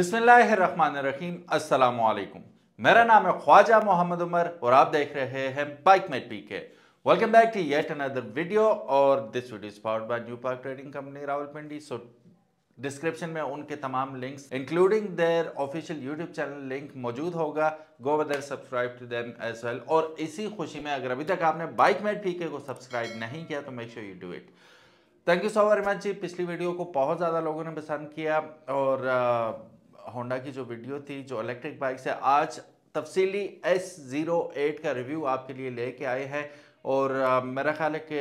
बिस्मिल्लाहिर्रहमानिर्रहीम अस्सलाम मेरा नाम है ख्वाजा मोहम्मद उमर और आप देख रहे हैं bike mate P K welcome back to yet another video और this video spot by new park trading company Rawalpindi so description में उनके तमाम links including their official YouTube channel link मौजूद होगा go bother subscribe to them as well और इसी खुशी में अगर अभी तक आपने बाइक मेट पीके को सब्सक्राइब नहीं किया तो make sure you do it thank you so very much जी पिछली वीडियो को बहुत ज़्यादा लोगों ने पसंद किया और होंडा की जो वीडियो थी जो इलेक्ट्रिक बाइक्स है आज तफसीली एस ज़ीरो एट का रिव्यू आपके लिए लेके आए हैं और uh, मेरा ख्याल है कि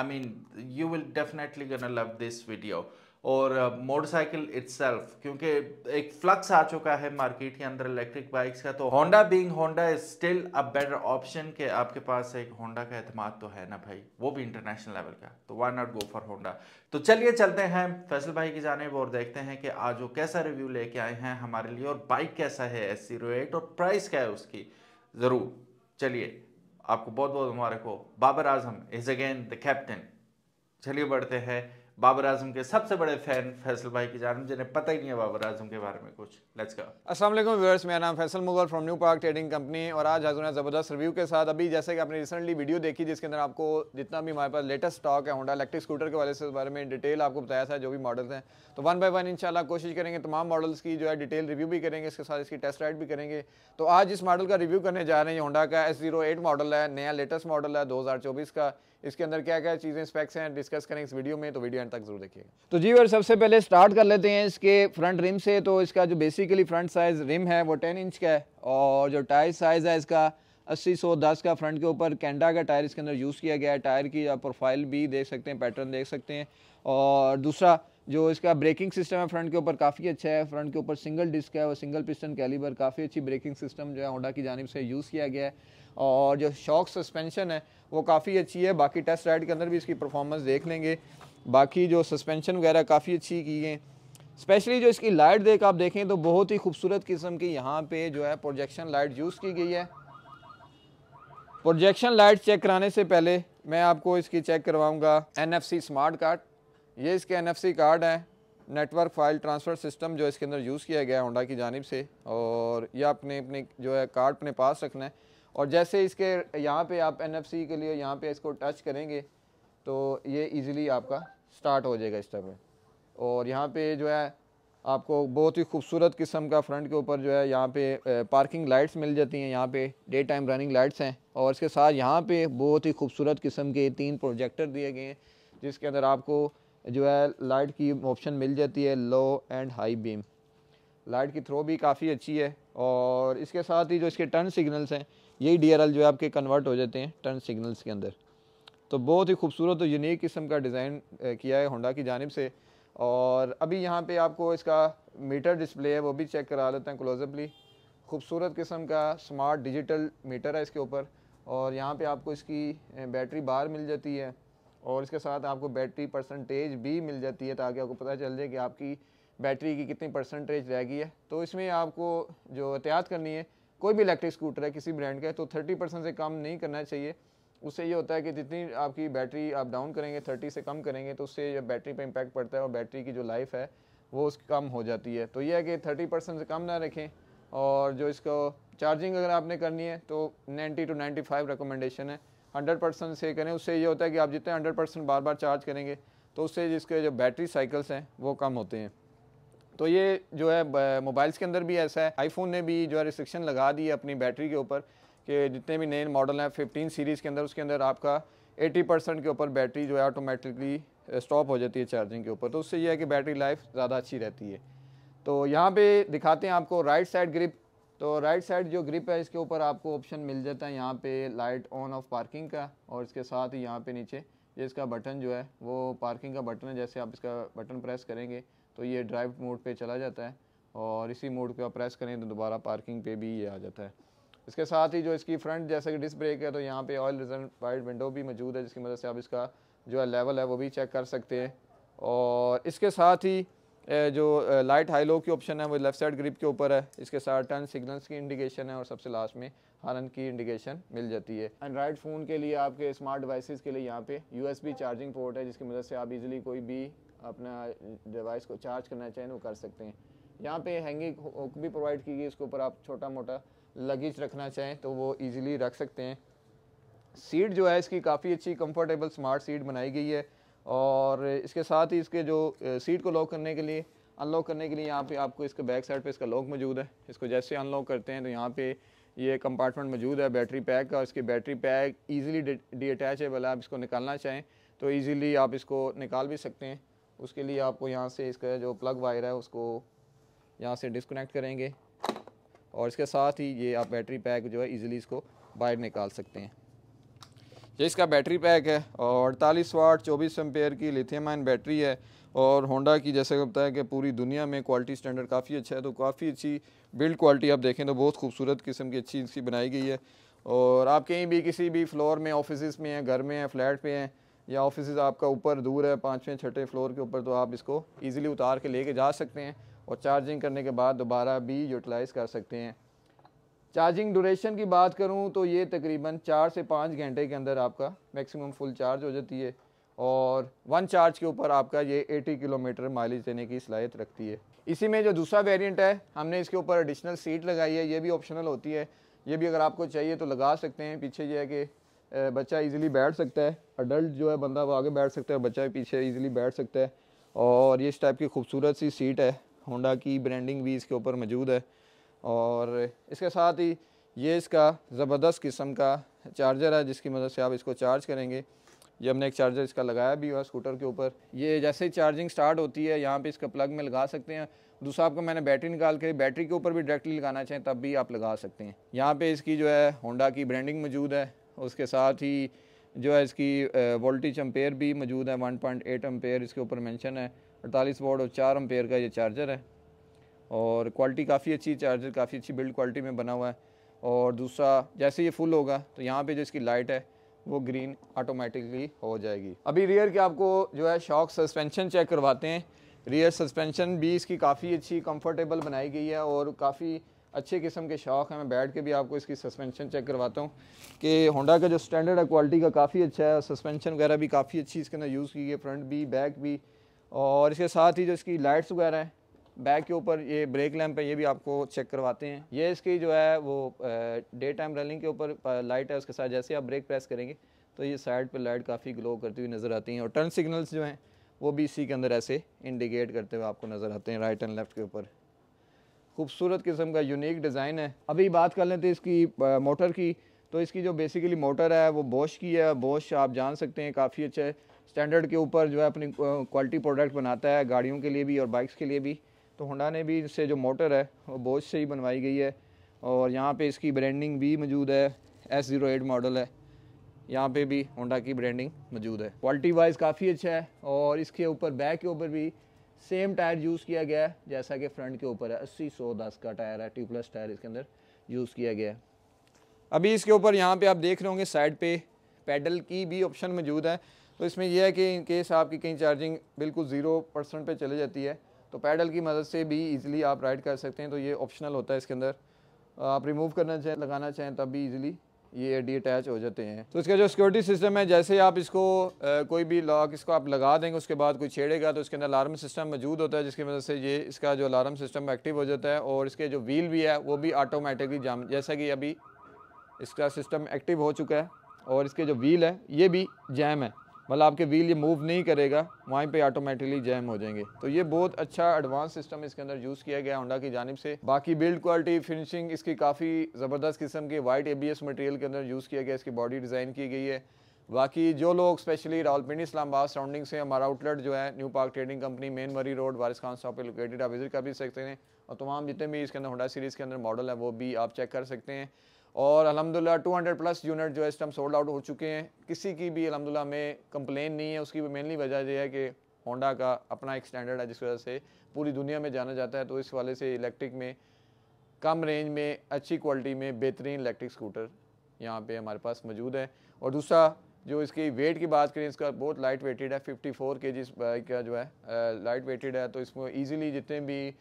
I mean you will definitely gonna love this video और मोटरसाइकिल इट्सल्फ क्योंकि एक फ्लक्स आ चुका है मार्केट के अंदर इलेक्ट्रिक बाइक्स का तो Honda being Honda is still a better option के आपके पास एक होंडा का अहतमाद तो है ना भाई वो भी इंटरनेशनल लेवल का तो why not go for Honda तो चलिए चलते हैं फैसल भाई की जानेब और देखते हैं कि आज वो कैसा रिव्यू लेके आए हैं हमारे लिए और बाइक कैसा है एस जीरो और प्राइस क्या है उसकी ज़रूर चलिए आपको बहुत बहुत मुबारक हो Babar Azam is again the captain चलिए बढ़ते हैं बाबर आजम के सबसे बड़े फैन फैसल भाई की जान जिन्हें पता ही नहीं है बाबर आजम के बारे में कुछ लेट्स गो अस्सलाम वालेकुम व्यूअर्स मेरा नाम Faisal Mughal from New park trading company और आज हाजिर हैं ज़बरदस्त रिव्यू के साथ अभी जैसे कि आपने रिसेंटली वीडियो देखी जिसके अंदर आपको जितना भी हमारे पास लेटेस्ट स्टॉक है होंडा इलेक्ट्रिक स्कूटर के वाले से बारे में डिटेल आपको बताया था जो भी मॉडल्स हैं तो वन बाई वन इंशाल्लाह कोशिश करेंगे तमाम मॉडल्स की जो है डिटेल रिव्यू भी करेंगे इसके साथ इसकी टेस्ट राइड भी करेंगे तो आज इस मॉडल का रिव्यू करने जा रहे हैं होंडा का एस मॉडल है नया लेटेस्ट मॉडल है दो का इसके अंदर क्या क्या चीज़ें स्पेक्स हैं डिस्कस करें इस वीडियो में तो वीडियो एंड तक जरूर देखिएगा तो जी और सबसे पहले स्टार्ट कर लेते हैं इसके फ्रंट रिम से तो इसका जो बेसिकली फ्रंट साइज़ रिम है वो टेन इंच का है और जो टायर साइज़ है इसका अस्सी सौ दस का फ्रंट के ऊपर कैंडा का टायर इसके अंदर यूज़ किया गया है टायर की आप प्रोफाइल भी देख सकते हैं पैटर्न देख सकते हैं और दूसरा जो इसका ब्रेकिंग सिस्टम है फ्रंट के ऊपर काफ़ी अच्छा है फ्रंट के ऊपर सिंगल डिस्क है और सिंगल पिस्टन कैलिबर काफ़ी अच्छी ब्रेकिंग सिस्टम जो है होंडा की जानब से यूज़ किया गया है और जो शॉक सस्पेंशन है वो काफ़ी अच्छी है बाकी टेस्ट राइड के अंदर भी इसकी परफॉर्मेंस देख लेंगे बाकी जो सस्पेंशन वगैरह काफ़ी अच्छी की है स्पेशली जो इसकी लाइट देख आप देखें तो बहुत ही खूबसूरत किस्म की यहाँ पे जो है प्रोजेक्शन लाइट यूज़ की गई है प्रोजेक्शन लाइट चेक कराने से पहले मैं आपको इसकी चेक करवाऊँगा एन स्मार्ट कार्ड ये इसके एन कार्ड है नेटवर्क फाइल ट्रांसफ़र सिस्टम जो इसके अंदर यूज़ किया गया है होंडा की जानब से और यह अपने अपने जो है कार्ड अपने पास रखना है और जैसे इसके यहाँ पे आप एन के लिए यहाँ पे इसको टच करेंगे तो ये इजीली आपका स्टार्ट हो जाएगा इस टाइप में और यहाँ पे जो है आपको बहुत ही खूबसूरत किस्म का फ्रंट के ऊपर जो है यहाँ पे पार्किंग लाइट्स मिल जाती हैं यहाँ पे डे टाइम रनिंग लाइट्स हैं और इसके साथ यहाँ पे बहुत ही खूबसूरत किस्म के तीन प्रोजेक्टर दिए गए हैं जिसके अंदर आपको जो है लाइट की ऑप्शन मिल जाती है low and high beam light की थ्रो भी काफ़ी अच्छी है और इसके साथ ही जो इसके टर्न सिग्नल्स हैं यही डी जो है आपके कन्वर्ट हो जाते हैं टर्न सिग्नल्स के अंदर तो बहुत ही खूबसूरत और यूनिक किस्म का डिज़ाइन किया है होंडा की जानब से और अभी यहाँ पे आपको इसका मीटर डिस्प्ले है वो भी चेक करा लेते हैं क्लोजअपली खूबसूरत किस्म का स्मार्ट डिजिटल मीटर है इसके ऊपर और यहाँ पे आपको इसकी बैटरी बाहर मिल जाती है और इसके साथ आपको बैटरी परसेंटेज भी मिल जाती है ताकि आपको पता चल जाए कि आपकी बैटरी की कितनी परसेंटेज रह गई है तो इसमें आपको जो एहतियात करनी है कोई भी इलेक्ट्रिक स्कूटर है किसी ब्रांड का तो थर्टी परसेंट से कम नहीं करना चाहिए उससे ये होता है कि जितनी आपकी बैटरी आप डाउन करेंगे थर्टी से कम करेंगे तो उससे जब बैटरी पर इम्पैक्ट पड़ता है और बैटरी की जो लाइफ है वो कम हो जाती है तो यह है कि थर्टी परसेंट से कम ना रखें और जो इसको चार्जिंग अगर आपने करनी है तो नाइन्टी टू नाइन्टी रिकमेंडेशन है 100 परसेंट से करें उससे ये होता है कि आप जितने 100 परसेंट बार बार चार्ज करेंगे तो उससे जिसके जो बैटरी साइकिल्स हैं वो कम होते हैं तो ये जो है मोबाइल्स के अंदर भी ऐसा है आईफोन ने भी जो है रिस्ट्रिक्शन लगा दी है अपनी बैटरी के ऊपर कि जितने भी नए मॉडल हैं फिफ्टीन सीरीज़ के अंदर उसके अंदर आपका एटी परसेंट के ऊपर बैटरी जो है ऑटोमेटिकली स्टॉप हो जाती है चार्जिंग के ऊपर तो उससे यह है कि बैटरी लाइफ ज़्यादा अच्छी रहती है तो यहाँ पे दिखाते हैं आपको राइट साइड ग्रिप तो राइट साइड जो ग्रिप है इसके ऊपर आपको ऑप्शन मिल जाता है यहाँ पे लाइट ऑन ऑफ पार्किंग का और इसके साथ ही यहाँ पे नीचे इसका बटन जो है वो पार्किंग का बटन है जैसे आप इसका बटन प्रेस करेंगे तो ये ड्राइव मोड पे चला जाता है और इसी मोड पे आप प्रेस करें तो दोबारा पार्किंग पे भी ये आ जाता है इसके साथ ही जो इसकी फ्रंट जैसे कि डिस्क ब्रेक है तो यहाँ पे ऑयल रिजर्व वाइड विंडो भी मौजूद है जिसकी मदद से आप इसका जो है लेवल है वो भी चेक कर सकते हैं और इसके साथ ही जो लाइट हाई लो की ऑप्शन है वो लेफ्ट साइड ग्रिप के ऊपर है इसके साथ टर्न सिग्नल्स की इंडिकेशन है और सबसे लास्ट में हारन की इंडिकेशन मिल जाती है एंड्रॉयड फ़ोन के लिए आपके स्मार्ट डिवाइसेस के लिए यहाँ पे यूएसबी चार्जिंग पोर्ट है जिसकी मदद से आप इजीली कोई भी अपना डिवाइस को चार्ज करना चाहें तो वो कर सकते हैं यहाँ पर हैंगिंग हुक भी प्रोवाइड की गई इसके ऊपर आप छोटा मोटा लगेज रखना चाहें तो वो ईज़िली रख सकते हैं सीट जो है इसकी काफ़ी अच्छी कम्फर्टेबल स्मार्ट सीट बनाई गई है और इसके साथ ही इसके जो सीट को लॉक करने के लिए अनलॉक करने के लिए यहाँ पे आपको इसके बैक साइड पे इसका लॉक मौजूद है इसको जैसे अनलॉक करते हैं तो यहाँ पे ये कंपार्टमेंट मौजूद है बैटरी पैक का इसकी बैटरी पैक ईजिली डी है आप इसको निकालना चाहें तो ईज़िली आप इसको निकाल भी सकते हैं उसके लिए आपको यहाँ से इसका जो प्लग वायर है उसको यहाँ से डिसकनेक्ट करेंगे और इसके साथ ही ये आप बैटरी पैक जो है ईज़िली इसको बाहर निकाल सकते हैं ये इसका बैटरी पैक है और अड़तालीस वाट चौबीस एम्पेयर की लिथियम आयन बैटरी है और होंडा की जैसे कि बताया कि पूरी दुनिया में क्वालिटी स्टैंडर्ड काफ़ी अच्छा है तो काफ़ी अच्छी बिल्ड क्वालिटी आप देखें तो बहुत खूबसूरत किस्म की अच्छी इसकी बनाई गई है और आप कहीं भी किसी भी फ्लोर में ऑफिस में हैं घर में हैं फ्लैट पर हैं या ऑफिस आपका ऊपर दूर है पाँचवें छठे फ्लोर के ऊपर तो आप इसको ईज़िली उतार के ले जा सकते हैं और चार्जिंग करने के बाद दोबारा भी यूटिलाइज़ कर सकते हैं चार्जिंग ड्यूरेशन की बात करूँ तो ये तकरीबन चार से पाँच घंटे के अंदर आपका मैक्सिमम फुल चार्ज हो जाती है और वन चार्ज के ऊपर आपका ये 80 किलोमीटर माइलेज देने की सलाहियत रखती है इसी में जो दूसरा वेरिएंट है हमने इसके ऊपर एडिशनल सीट लगाई है ये भी ऑप्शनल होती है ये भी अगर आपको चाहिए तो लगा सकते हैं पीछे ये है कि बच्चा ईज़िली बैठ सकता है अडल्ट जो है बंदा वो आगे बैठ सकता है बच्चा पीछे ईज़िली बैठ सकता है और ये इस टाइप की खूबसूरत सी सीट है होंडा की ब्रांडिंग भी इसके ऊपर मौजूद है और इसके साथ ही ये इसका ज़बरदस्त किस्म का चार्जर है जिसकी मदद से आप इसको चार्ज करेंगे ये हमने एक चार्जर इसका लगाया भी हुआ स्कूटर के ऊपर ये जैसे ही चार्जिंग स्टार्ट होती है यहाँ पे इसका प्लग में लगा सकते हैं दूसरा आपको मैंने बैटरी निकाल के बैटरी के ऊपर भी डायरेक्टली लगाना चाहें तब भी आप लगा सकते हैं यहाँ पे इसकी जो है होंडा की ब्रांडिंग मौजूद है उसके साथ ही जो है इसकी वोल्टेज अम्पेयर भी मौजूद है वन पॉइंट एट इसके ऊपर मैंशन है अड़तालीस वोट और चार अम्पेयर का ये चार्जर है और क्वालिटी काफ़ी अच्छी चार्जर काफ़ी अच्छी बिल्ड क्वालिटी में बना हुआ है और दूसरा जैसे ये फुल होगा तो यहाँ पे जो इसकी लाइट है वो ग्रीन ऑटोमेटिकली हो जाएगी अभी रियर के आपको जो है शॉक सस्पेंशन चेक करवाते हैं रियर सस्पेंशन भी इसकी काफ़ी अच्छी कंफर्टेबल बनाई गई है और काफ़ी अच्छे किस्म के शौक हैं मैं बैठ के भी आपको इसकी सस्पेंशन चेक करवाता हूँ कि होंडा का जो स्टैंडर्ड है क्वालिटी का काफ़ी अच्छा है सस्पेंशन वगैरह भी काफ़ी अच्छी इसके अंदर यूज़ की गई है फ्रंट भी बैक भी और इसके साथ ही जो इसकी लाइट्स वगैरह हैं बैक के ऊपर ये ब्रेक लैम्प है ये भी आपको चेक करवाते हैं ये इसकी जो है वो डे टाइम रनिंग के ऊपर लाइट है उसके साथ जैसे आप ब्रेक प्रेस करेंगे तो ये साइड पर लाइट काफ़ी ग्लो करती हुई नज़र आती हैं और टर्न सिग्नल्स जो हैं वो भी इसी के अंदर ऐसे इंडिकेट करते हुए आपको नज़र आते हैं राइट एंड लेफ़्ट के ऊपर खूबसूरत किस्म का यूनिक डिज़ाइन है अभी बात कर लेते हैं इसकी मोटर की तो इसकी जो बेसिकली मोटर है वो बोश की है बोश आप जान सकते हैं काफ़ी अच्छा स्टैंडर्ड के ऊपर जो है अपनी क्वालिटी प्रोडक्ट बनाता है गाड़ियों के लिए भी और बाइक्स के लिए भी तो होंडा ने भी इससे जो मोटर है वो बोझ से ही बनवाई गई है और यहाँ पे इसकी ब्रांडिंग भी मौजूद है एस ज़ीरो एट मॉडल है यहाँ पे भी होंडा की ब्रांडिंग मौजूद है क्वालिटी वाइज काफ़ी अच्छा है और इसके ऊपर बैक के ऊपर भी सेम टायर यूज़ किया गया है जैसा कि फ्रंट के ऊपर है अस्सी सौ दस का टायर है ट्यूबलेस टायर इसके अंदर यूज़ किया गया है अभी इसके ऊपर यहाँ पर आप देख रहे होंगे साइड पर पैडल की भी ऑप्शन मौजूद है तो इसमें यह है कि इनकेस आपकी कहीं चार्जिंग बिल्कुल ज़ीरो परसेंट पर चली जाती है तो पैडल की मदद से भी ईजिली आप राइड कर सकते हैं तो ये ऑप्शनल होता है इसके अंदर आप रिमूव करना चाहें लगाना चाहें तब भी ईजिली ये डी अटैच हो जाते हैं तो इसका जो सिक्योरिटी सिस्टम है जैसे आप इसको आ, कोई भी लॉक इसको आप लगा देंगे उसके बाद कोई छेड़ेगा तो इसके अंदर अलार्म सिस्टम मौजूद होता है जिसकी मदद से ये इसका जो अलार्म सिस्टम एक्टिव हो जाता है और इसके जो व्हील भी है वो भी ऑटोमेटिकली जाम जैसा कि अभी इसका सिस्टम एक्टिव हो चुका है और इसके जो व्हील है ये भी जैम है मतलब आपके व्हील ये मूव नहीं करेगा वहीं पे ऑटोमेटिकली जैम हो जाएंगे तो ये बहुत अच्छा एडवांस सिस्टम इसके अंदर यूज़ किया गया होंडा की जानब से बाकी बिल्ड क्वालिटी फिनिशिंग इसकी काफ़ी ज़बरदस्त किस्म की वाइट ए मटेरियल के अंदर यूज़ किया गया इसकी बॉडी डिज़ाइन की गई है बाकी जो लोग स्पेशली रावलपिंडी इस्लामाबाद सराउंडिंग से हमारा आउटलेट जो है New park trading company main Murree road Waris Khan shop पर लोकेटेड आप विजिट कर भी सकते हैं और तमाम जितने भी इसके अंदर होंडा सीरीज़ के अंदर मॉडल है वो भी आप चेक कर सकते हैं और अलहमदिल्ला 200 प्लस यूनिट जो है इस टाइम सोल्ड आउट हो चुके हैं किसी की भी अलहमदिल्ला में कंप्लेन नहीं है उसकी मेनली वजह यह है कि होंडा का अपना एक स्टैंडर्ड है जिस वजह से पूरी दुनिया में जाना जाता है तो इस वाले से इलेक्ट्रिक में कम रेंज में अच्छी क्वालिटी में बेहतरीन इलेक्ट्रिक स्कूटर यहाँ पर हमारे पास मौजूद है और दूसरा जो इसकी वेट की बात करें इसका बहुत लाइट वेटेड है 54 फोर के जी बाइक का जो है लाइट वेटेड है तो इसमें ईजिली जितने भी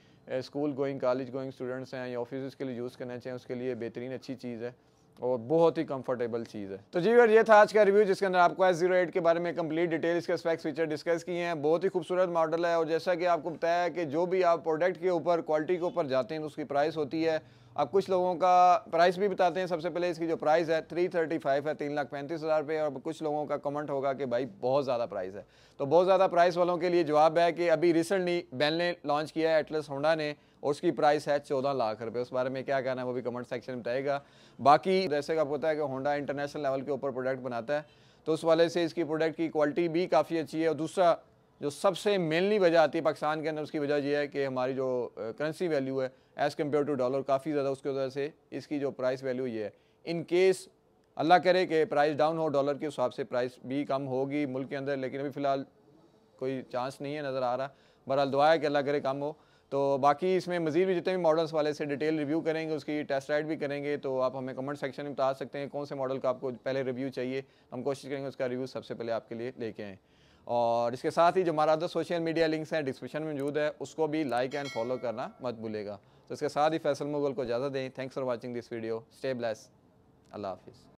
school going college going students हैं या ऑफिस के लिए यूज़ करना चाहें उसके लिए बेहतरीन अच्छी चीज़ है और बहुत ही कंफर्टेबल चीज़ है तो जी ये था आज का रिव्यू जिसके अंदर आपको एस जीरो एट के बारे में कंप्लीट डिटेल इसके स्पेक्स फीचर डिस्कस किए हैं बहुत ही खूबसूरत मॉडल है और जैसा कि आपको बताया कि जो भी आप प्रोडक्ट के ऊपर क्वालिटी के ऊपर जाते हैं तो उसकी प्राइस होती है अब कुछ लोगों का प्राइस भी बताते हैं सबसे पहले इसकी जो प्राइस है थ्री थर्टी फाइव है तीन लाख पैंतीस हज़ार रुपये और कुछ लोगों का कमेंट होगा कि भाई बहुत ज़्यादा प्राइस है तो बहुत ज़्यादा प्राइस वालों के लिए जवाब है कि अभी रिसेंटली बैल ने लॉन्च किया है एटलस होंडा ने और उसकी प्राइस है चौदह लाख रुपये उस बारे में क्या कहना है वो भी कमेंट सेक्शन में बताएगा बाकी जैसे आपको पता है कि होंडा इंटरनेशनल लेवल के ऊपर प्रोडक्ट बनाता है तो उस वाले से इसकी प्रोडक्ट की क्वालिटी भी काफ़ी अच्छी है और दूसरा जो सबसे मेनली वजह आती है पाकिस्तान के अंदर उसकी वजह यह है कि हमारी जो करेंसी वैल्यू है एज़ कम्पेयर टू डॉलर काफ़ी ज़्यादा उसकी वजह से इसकी जो प्राइस वैल्यू ये है इन केस अल्लाह करे कि प्राइस डाउन हो डॉलर के हिसाब से प्राइस भी कम होगी मुल्क के अंदर लेकिन अभी फ़िलहाल कोई चांस नहीं है नज़र आ रहा बहरहाल दुआ है कि अल्लाह करे कम हो तो बाकी इसमें मज़ीद भी जितने भी मॉडल्स वाले से डिटेल रिव्यू करेंगे उसकी टेस्ट राइड भी करेंगे तो आप हमें कमेंट सेक्शन में बता सकते हैं कौन से मॉडल का आपको पहले रिव्यू चाहिए हम कोशिश करेंगे उसका रिव्यू सबसे पहले आपके लिए लेके आएँ और इसके साथ ही जो हमारा अदर सोशल मीडिया लिंक्स हैं डिस्क्रिप्शन में मौजूद है उसको भी लाइक एंड फॉलो करना मत भूलेगा तो इसके साथ ही फैसल मुगल को इजाज़त दें thanks for watching this video stay bless अल्लाह हाफिज़